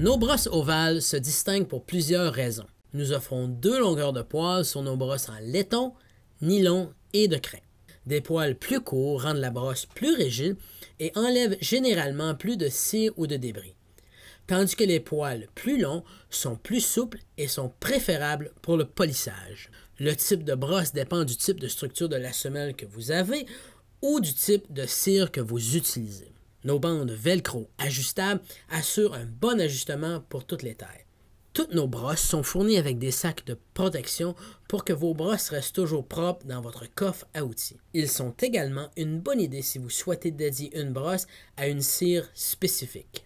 Nos brosses ovales se distinguent pour plusieurs raisons. Nous offrons deux longueurs de poils sur nos brosses en laiton, nylon et de crin. Des poils plus courts rendent la brosse plus rigide et enlèvent généralement plus de cire ou de débris, tandis que les poils plus longs sont plus souples et sont préférables pour le polissage. Le type de brosse dépend du type de structure de la semelle que vous avez ou du type de cire que vous utilisez. Nos bandes velcro ajustables assurent un bon ajustement pour toutes les tailles. Toutes nos brosses sont fournies avec des sacs de protection pour que vos brosses restent toujours propres dans votre coffre à outils. Ils sont également une bonne idée si vous souhaitez dédier une brosse à une cire spécifique.